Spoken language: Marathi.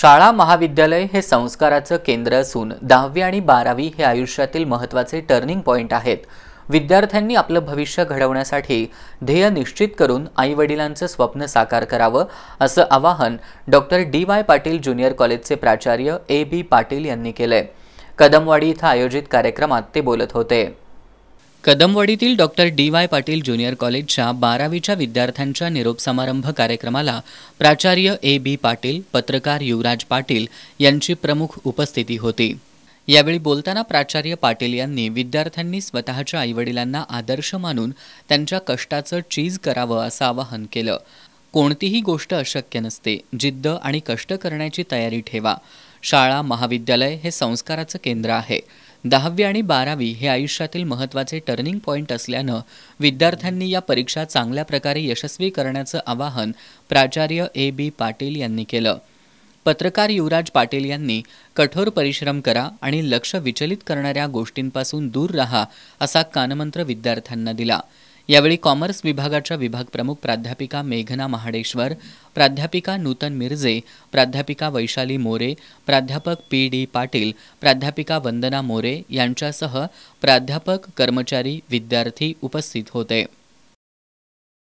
शाळा महाविद्यालय हे संस्काराचं केंद्र असून दहावी आणि बारावी हे आयुष्यातील महत्त्वाचे टर्निंग पॉईंट आहेत विद्यार्थ्यांनी आपलं भविष्य घडवण्यासाठी ध्येय निश्चित करून आईवडिलांचं स्वप्न साकार करावं असं आवाहन doctor D Y Patil junior कॉलेजचे प्राचार्य ए बी पाटील यांनी केलं कदमवाडी इथं आयोजित कार्यक्रमात ते बोलत होते कदमवाडीतील doctor D Y Patil junior कॉलेजच्या बारावीच्या विद्यार्थ्यांच्या निरोप समारंभ कार्यक्रमाला प्राचार्य ए बी पाटील पत्रकार युवराज पाटील यांची प्रमुख उपस्थिती होती यावेळी बोलताना प्राचार्य पाटील यांनी विद्यार्थ्यांनी स्वतःच्या आईवडिलांना आदर्श मानून त्यांच्या कष्टाचं चीज करावं असं आवाहन केलं कोणतीही गोष्ट अशक्य नसते जिद्द आणि कष्ट करण्याची तयारी ठेवा शाळा महाविद्यालय हे संस्काराचं केंद्र आहे दहावी आणि बारावी हे आयुष्यातील महत्त्वाचे टर्निंग पॉईंट असल्यानं विद्यार्थ्यांनी या परीक्षा चांगल्या प्रकारे यशस्वी करण्याचं आवाहन प्राचार्य ए बी पाटील यांनी केलं पत्रकार युवराज पाटील यांनी कठोर परिश्रम करा आणि लक्ष विचलित करणाऱ्या गोष्टींपासून दूर राहा असा कानमंत्र विद्यार्थ्यांना दिला यावेळी कॉमर्स विभागाच्या विभागप्रमुख प्राध्यापिका मेघना महाडेश्वर प्राध्यापिका नूतन मिरजे प्राध्यापिका वैशाली मोरे प्राध्यापक पी डी पाटील प्राध्यापिका वंदना मोरे यांच्यासह प्राध्यापक कर्मचारी विद्यार्थी उपस्थित होते